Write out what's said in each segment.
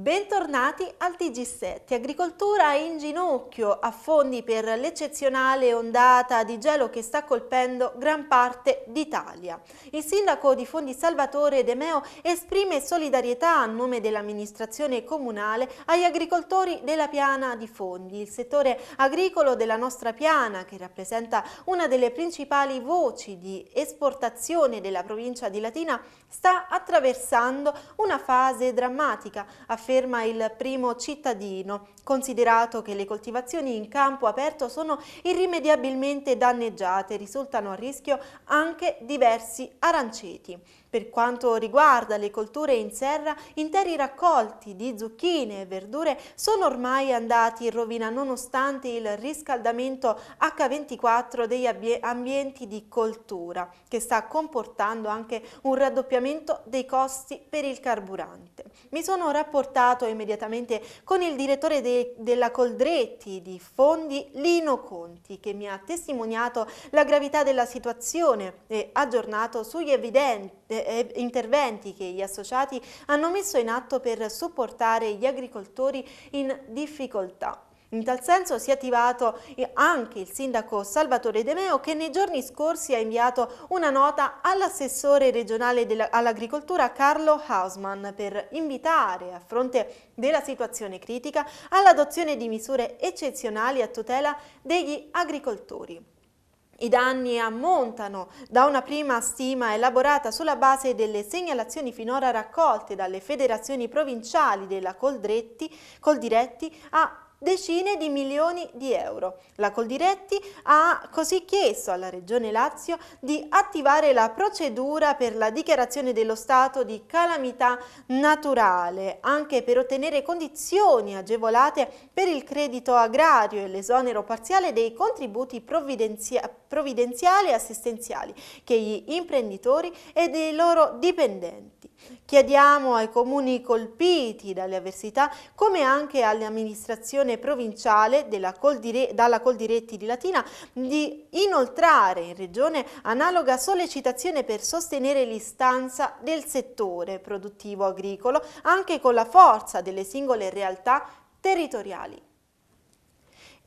Bentornati al TG7. Agricoltura in ginocchio, a fondi per l'eccezionale ondata di gelo che sta colpendo gran parte d'Italia. Il sindaco di Fondi Salvatore De Meo esprime solidarietà a nome dell'amministrazione comunale agli agricoltori della piana di Fondi. Il settore agricolo della nostra piana, che rappresenta una delle principali voci di esportazione della provincia di Latina, sta attraversando una fase drammatica. Aff afferma il primo cittadino, considerato che le coltivazioni in campo aperto sono irrimediabilmente danneggiate, risultano a rischio anche diversi aranceti. Per quanto riguarda le colture in serra, interi raccolti di zucchine e verdure sono ormai andati in rovina nonostante il riscaldamento H24 degli ambienti di coltura, che sta comportando anche un raddoppiamento dei costi per il carburante. Mi sono rapportato immediatamente con il direttore de della Coldretti di Fondi, Lino Conti, che mi ha testimoniato la gravità della situazione e aggiornato sugli evidenti interventi che gli associati hanno messo in atto per supportare gli agricoltori in difficoltà. In tal senso si è attivato anche il sindaco Salvatore De Meo che nei giorni scorsi ha inviato una nota all'assessore regionale all'agricoltura Carlo Hausmann per invitare a fronte della situazione critica all'adozione di misure eccezionali a tutela degli agricoltori. I danni ammontano da una prima stima elaborata sulla base delle segnalazioni finora raccolte dalle federazioni provinciali della Coldiretti, Coldiretti a decine di milioni di euro. La Coldiretti ha così chiesto alla Regione Lazio di attivare la procedura per la dichiarazione dello stato di calamità naturale, anche per ottenere condizioni agevolate per il credito agrario e l'esonero parziale dei contributi provvidenziali e assistenziali che gli imprenditori e dei loro dipendenti Chiediamo ai comuni colpiti dalle avversità, come anche all'amministrazione provinciale Coldirè, dalla Coldiretti di Latina, di inoltrare in Regione analoga sollecitazione per sostenere l'istanza del settore produttivo agricolo, anche con la forza delle singole realtà territoriali.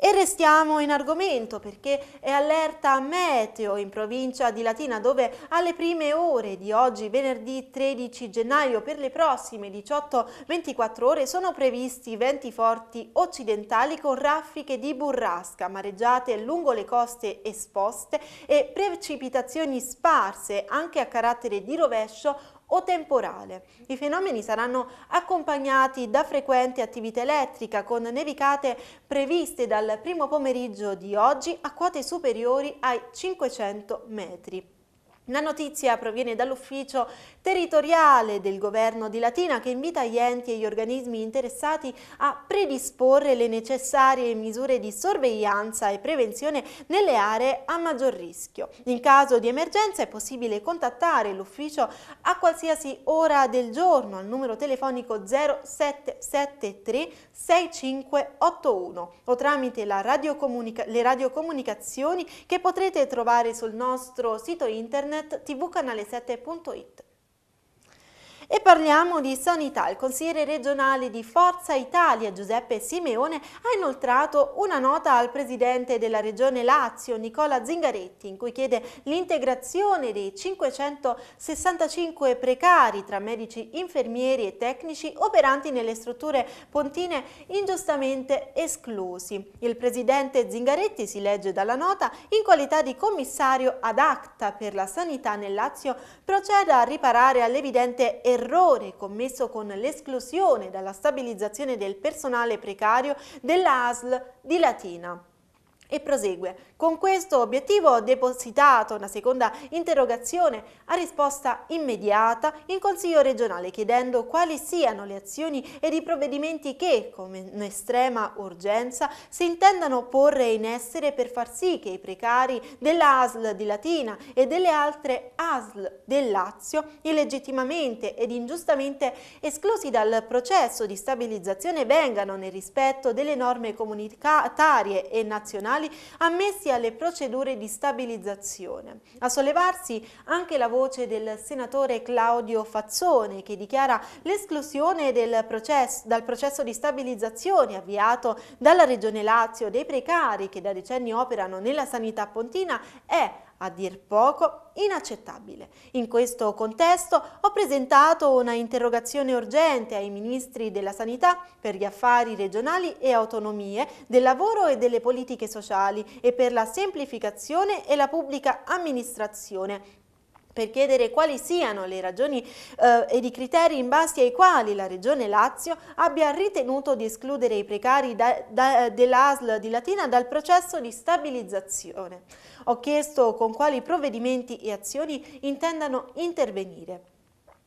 E restiamo in argomento perché è allerta meteo in provincia di Latina dove alle prime ore di oggi, venerdì 13 gennaio, per le prossime 18-24 ore sono previsti venti forti occidentali con raffiche di burrasca, mareggiate lungo le coste esposte e precipitazioni sparse anche a carattere di rovescio o temporale. I fenomeni saranno accompagnati da frequente attività elettrica con nevicate previste dal primo pomeriggio di oggi a quote superiori ai 500 metri. La notizia proviene dall'ufficio territoriale del governo di Latina che invita gli enti e gli organismi interessati a predisporre le necessarie misure di sorveglianza e prevenzione nelle aree a maggior rischio. In caso di emergenza è possibile contattare l'ufficio a qualsiasi ora del giorno al numero telefonico 0773 6581 o tramite radiocomunica le radiocomunicazioni che potrete trovare sul nostro sito internet tvcanale7.it. E parliamo di sanità. Il consigliere regionale di Forza Italia Giuseppe Simeone ha inoltrato una nota al presidente della regione Lazio Nicola Zingaretti in cui chiede l'integrazione dei 565 precari tra medici, infermieri e tecnici operanti nelle strutture pontine ingiustamente esclusi. Il presidente Zingaretti, si legge dalla nota, in qualità di commissario ad acta per la sanità nel Lazio procede a riparare all'evidente errore errore commesso con l'esclusione dalla stabilizzazione del personale precario della ASL di Latina. E prosegue, con questo obiettivo ho depositato una seconda interrogazione a risposta immediata in Consiglio regionale chiedendo quali siano le azioni ed i provvedimenti che, con estrema urgenza, si intendano porre in essere per far sì che i precari della ASL di Latina e delle altre ASL del Lazio, illegittimamente ed ingiustamente esclusi dal processo di stabilizzazione, vengano nel rispetto delle norme comunitarie e nazionali nazionali ammessi alle procedure di stabilizzazione. A sollevarsi anche la voce del senatore Claudio Fazzone che dichiara l'esclusione dal processo di stabilizzazione avviato dalla Regione Lazio dei precari che da decenni operano nella sanità pontina è a dir poco inaccettabile. In questo contesto ho presentato una interrogazione urgente ai ministri della Sanità per gli affari regionali e autonomie, del lavoro e delle politiche sociali e per la semplificazione e la pubblica amministrazione per chiedere quali siano le ragioni eh, ed i criteri in base ai quali la Regione Lazio abbia ritenuto di escludere i precari dell'ASL di Latina dal processo di stabilizzazione. Ho chiesto con quali provvedimenti e azioni intendano intervenire.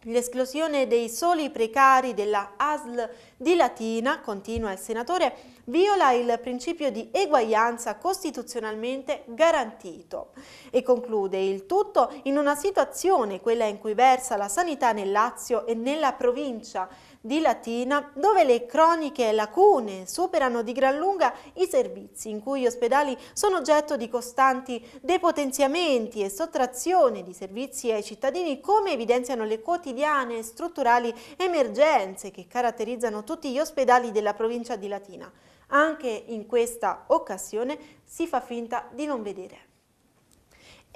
L'esclusione dei soli precari della ASL di Latina, continua il senatore, viola il principio di eguaglianza costituzionalmente garantito. E conclude il tutto in una situazione, quella in cui versa la sanità nel Lazio e nella provincia, di Latina, dove le croniche lacune superano di gran lunga i servizi in cui gli ospedali sono oggetto di costanti depotenziamenti e sottrazione di servizi ai cittadini, come evidenziano le quotidiane e strutturali emergenze che caratterizzano tutti gli ospedali della provincia di Latina. Anche in questa occasione si fa finta di non vedere.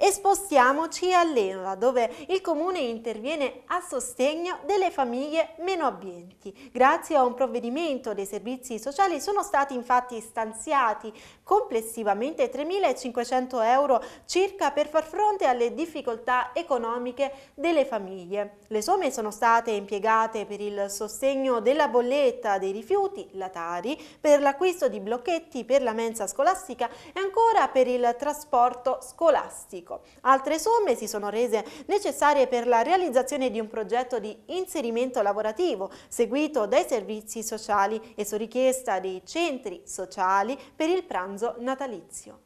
E spostiamoci all'Enora, dove il Comune interviene a sostegno delle famiglie meno abbienti. Grazie a un provvedimento dei servizi sociali sono stati infatti stanziati complessivamente 3.500 euro circa per far fronte alle difficoltà economiche delle famiglie. Le somme sono state impiegate per il sostegno della bolletta dei rifiuti, la Tari, per l'acquisto di blocchetti per la mensa scolastica e ancora per il trasporto scolastico. Altre somme si sono rese necessarie per la realizzazione di un progetto di inserimento lavorativo seguito dai servizi sociali e su richiesta dei centri sociali per il pranzo pranzo natalizio.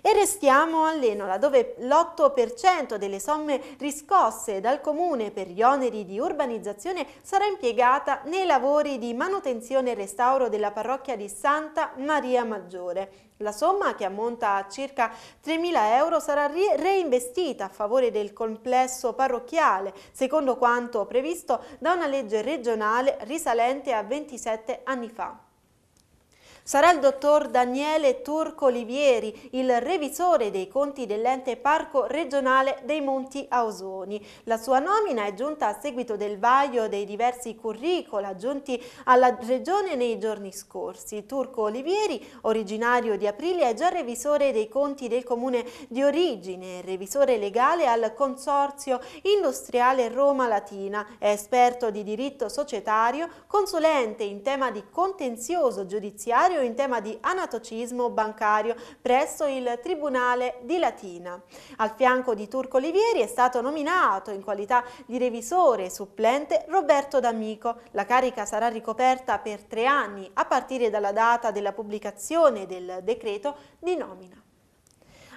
E restiamo all'Enola, dove l'8% delle somme riscosse dal comune per gli oneri di urbanizzazione sarà impiegata nei lavori di manutenzione e restauro della parrocchia di Santa Maria Maggiore. La somma, che ammonta a circa 3.000 euro, sarà reinvestita a favore del complesso parrocchiale, secondo quanto previsto da una legge regionale risalente a 27 anni fa. Sarà il dottor Daniele Turco Olivieri, il revisore dei conti dell'ente parco regionale dei Monti Ausoni. La sua nomina è giunta a seguito del vaglio dei diversi curricula giunti alla regione nei giorni scorsi. Turco Olivieri, originario di Aprile, è già revisore dei conti del comune di origine, revisore legale al Consorzio Industriale Roma Latina, è esperto di diritto societario, consulente in tema di contenzioso giudiziario sanzionatorio in tema di anatocismo bancario presso il Tribunale di Latina. Al fianco di Turco Olivieri è stato nominato in qualità di revisore supplente Roberto D'Amico. La carica sarà ricoperta per tre anni a partire dalla data della pubblicazione del decreto di nomina.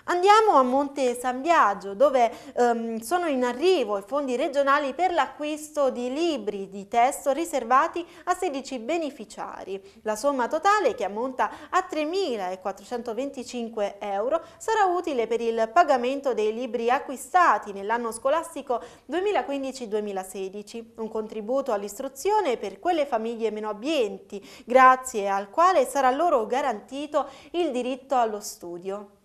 Andiamo a Monte San Biagio dove ehm, sono in arrivo i fondi regionali per l'acquisto di libri di testo riservati a 16 beneficiari. La somma totale, che ammonta a 3.425 euro, sarà utile per il pagamento dei libri acquistati nell'anno scolastico 2015-2016, un contributo all'istruzione per quelle famiglie meno abbienti, grazie al quale sarà loro garantito il diritto allo studio.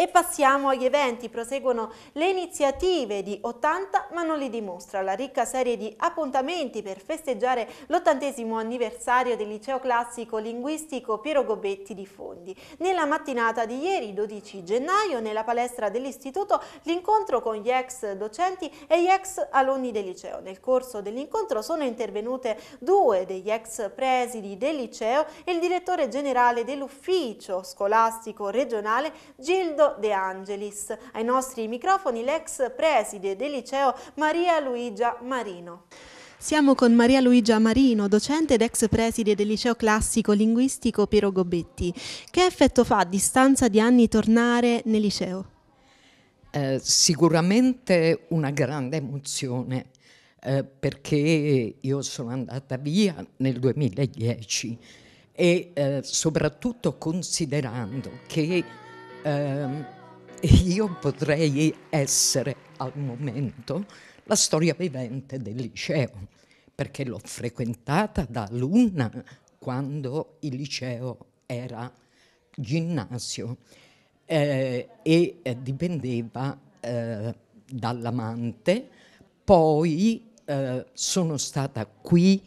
E passiamo agli eventi, proseguono le iniziative di 80 ma non li dimostra, la ricca serie di appuntamenti per festeggiare l'ottantesimo anniversario del liceo classico linguistico Piero Gobetti di Fondi. Nella mattinata di ieri 12 gennaio nella palestra dell'istituto l'incontro con gli ex docenti e gli ex alunni del liceo. Nel corso dell'incontro sono intervenute due degli ex presidi del liceo e il direttore generale dell'ufficio scolastico regionale Gildo De Angelis. Ai nostri microfoni l'ex preside del liceo Maria Luigia Marino. Siamo con Maria Luigia Marino, docente ed ex preside del liceo classico linguistico Piero Gobetti. Che effetto fa a distanza di anni tornare nel liceo? Eh, sicuramente una grande emozione eh, perché io sono andata via nel 2010 e eh, soprattutto considerando che eh, io potrei essere al momento la storia vivente del liceo, perché l'ho frequentata da alunna quando il liceo era ginnasio eh, e eh, dipendeva eh, dall'amante, poi eh, sono stata qui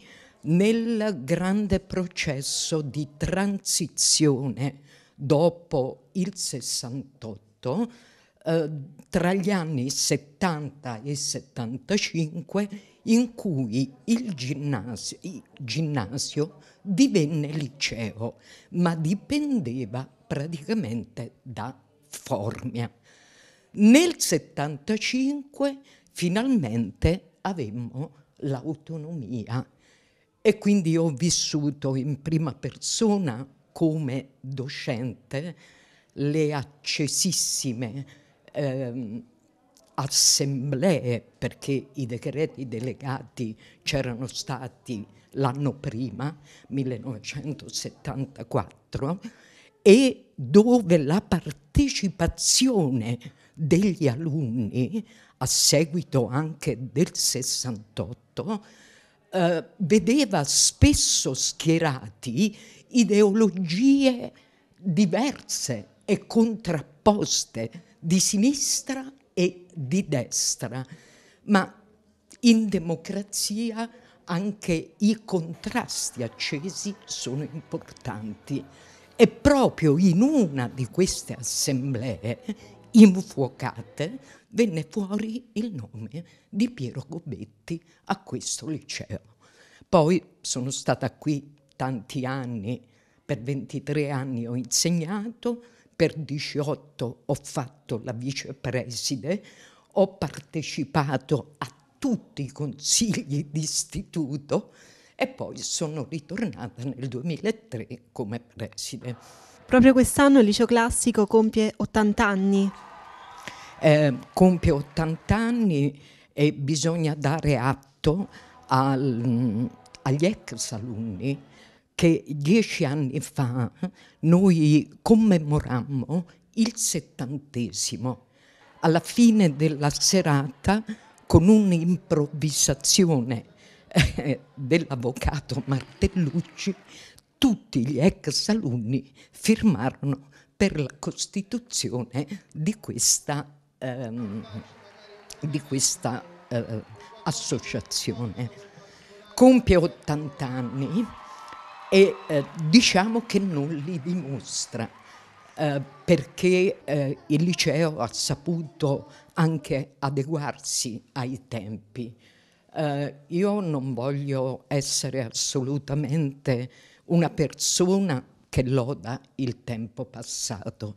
nel grande processo di transizione dopo il 68, eh, tra gli anni 70 e 75, in cui il ginnasio, il ginnasio divenne liceo, ma dipendeva praticamente da Formia. Nel 75 finalmente avemmo l'autonomia e quindi ho vissuto in prima persona come docente le accesissime eh, assemblee, perché i decreti delegati c'erano stati l'anno prima, 1974, e dove la partecipazione degli alunni, a seguito anche del 68, eh, vedeva spesso schierati ideologie diverse e contrapposte di sinistra e di destra, ma in democrazia anche i contrasti accesi sono importanti e proprio in una di queste assemblee infuocate venne fuori il nome di Piero Gobetti a questo liceo. Poi sono stata qui tanti anni, per 23 anni ho insegnato, per 18 ho fatto la vicepreside, ho partecipato a tutti i consigli d'istituto e poi sono ritornata nel 2003 come preside. Proprio quest'anno il liceo classico compie 80 anni. Eh, compie 80 anni e bisogna dare atto al, mm, agli ex alunni che dieci anni fa noi commemorammo il settantesimo. Alla fine della serata, con un'improvvisazione eh, dell'avvocato Martellucci, tutti gli ex alunni firmarono per la costituzione di questa, ehm, di questa eh, associazione. Compie 80 anni e eh, diciamo che non li dimostra, eh, perché eh, il liceo ha saputo anche adeguarsi ai tempi. Eh, io non voglio essere assolutamente una persona che loda il tempo passato,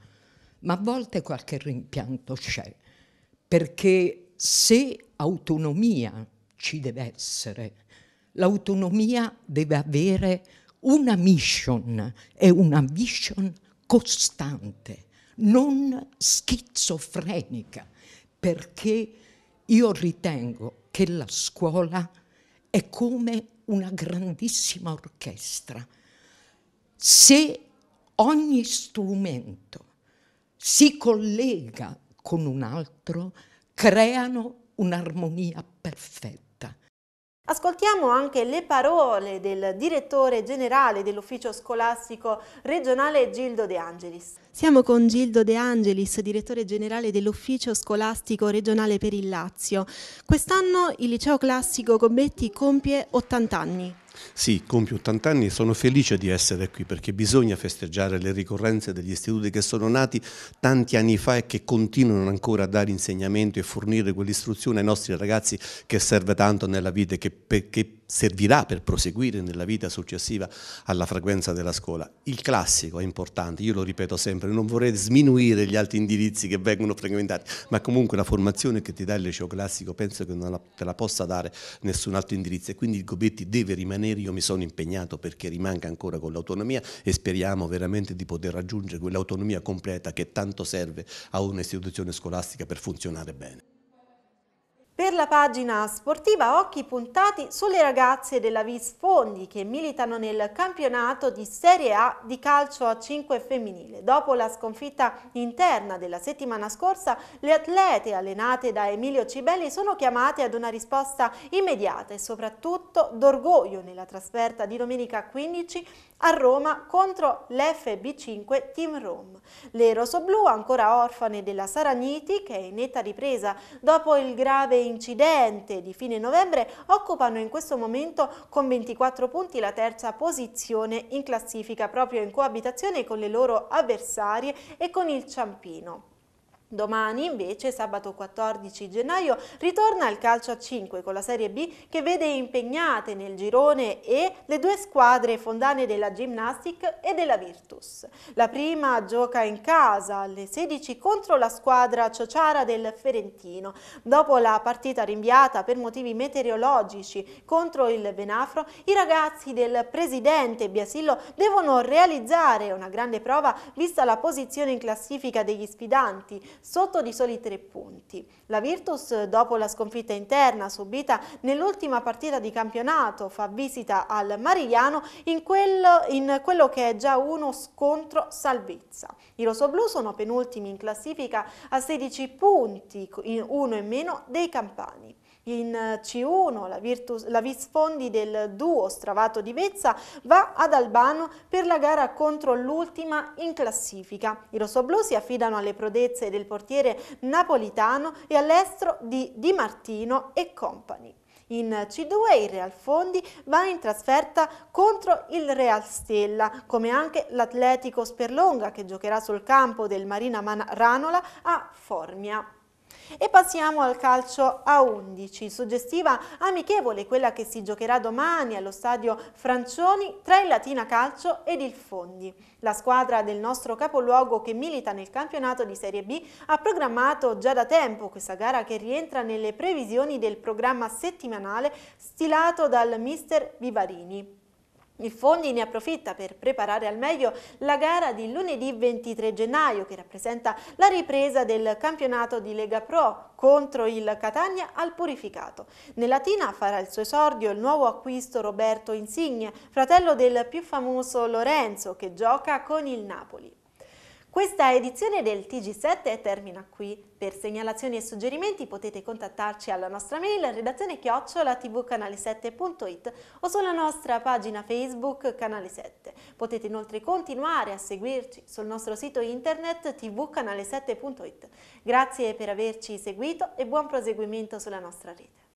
ma a volte qualche rimpianto c'è, perché se autonomia ci deve essere, l'autonomia deve avere una mission è una mission costante, non schizofrenica, perché io ritengo che la scuola è come una grandissima orchestra. Se ogni strumento si collega con un altro, creano un'armonia perfetta. Ascoltiamo anche le parole del direttore generale dell'ufficio scolastico regionale Gildo De Angelis. Siamo con Gildo De Angelis, direttore generale dell'ufficio scolastico regionale per il Lazio. Quest'anno il liceo classico Gobetti compie 80 anni. Sì, compio 80 anni e sono felice di essere qui perché bisogna festeggiare le ricorrenze degli istituti che sono nati tanti anni fa e che continuano ancora a dare insegnamento e fornire quell'istruzione ai nostri ragazzi che serve tanto nella vita e che, che servirà per proseguire nella vita successiva alla frequenza della scuola. Il classico è importante, io lo ripeto sempre, non vorrei sminuire gli altri indirizzi che vengono frequentati, ma comunque la formazione che ti dà il liceo classico penso che non te la possa dare nessun altro indirizzo e quindi il Gobetti deve rimanere, io mi sono impegnato perché rimanga ancora con l'autonomia e speriamo veramente di poter raggiungere quell'autonomia completa che tanto serve a un'istituzione scolastica per funzionare bene. Per la pagina sportiva occhi puntati sulle ragazze della Visfondi che militano nel campionato di Serie A di calcio a 5 femminile. Dopo la sconfitta interna della settimana scorsa, le atlete allenate da Emilio Cibelli sono chiamate ad una risposta immediata e soprattutto d'orgoglio nella trasferta di domenica 15 a Roma contro l'FB5 Team Rome. Le rosoblu, ancora orfane della Saraniti che è in netta ripresa dopo il grave incidente di fine novembre occupano in questo momento con 24 punti la terza posizione in classifica proprio in coabitazione con le loro avversarie e con il Ciampino. Domani invece, sabato 14 gennaio, ritorna il calcio a 5 con la Serie B che vede impegnate nel girone E le due squadre fondane della Gymnastic e della Virtus. La prima gioca in casa alle 16 contro la squadra Ciociara del Ferentino. Dopo la partita rinviata per motivi meteorologici contro il Venafro, i ragazzi del presidente Biasillo devono realizzare una grande prova vista la posizione in classifica degli sfidanti sotto di soli tre punti. La Virtus, dopo la sconfitta interna subita nell'ultima partita di campionato, fa visita al Marigliano in quello, in quello che è già uno scontro salvezza. I rossoblù sono penultimi in classifica a 16 punti, uno in meno dei campani. In C1 la, Virtus, la Visfondi del duo stravato di Vezza va ad Albano per la gara contro l'ultima in classifica. I rossoblù si affidano alle prodezze del portiere napolitano e all'estro di Di Martino e compagni. In C2 il Real Fondi va in trasferta contro il Real Stella, come anche l'Atletico Sperlonga che giocherà sul campo del Marina Man Ranola a Formia. E passiamo al calcio a 11, suggestiva amichevole quella che si giocherà domani allo stadio Francioni tra il Latina Calcio ed il Fondi. La squadra del nostro capoluogo che milita nel campionato di Serie B ha programmato già da tempo questa gara che rientra nelle previsioni del programma settimanale stilato dal mister Vivarini. Il Fondi ne approfitta per preparare al meglio la gara di lunedì 23 gennaio che rappresenta la ripresa del campionato di Lega Pro contro il Catania al Purificato. Nella Tina farà il suo esordio il nuovo acquisto Roberto Insigne, fratello del più famoso Lorenzo che gioca con il Napoli. Questa edizione del TG7 termina qui. Per segnalazioni e suggerimenti potete contattarci alla nostra mail redazione chiocciola tvcanale7.it o sulla nostra pagina Facebook Canale 7. Potete inoltre continuare a seguirci sul nostro sito internet tvcanale7.it. Grazie per averci seguito e buon proseguimento sulla nostra rete.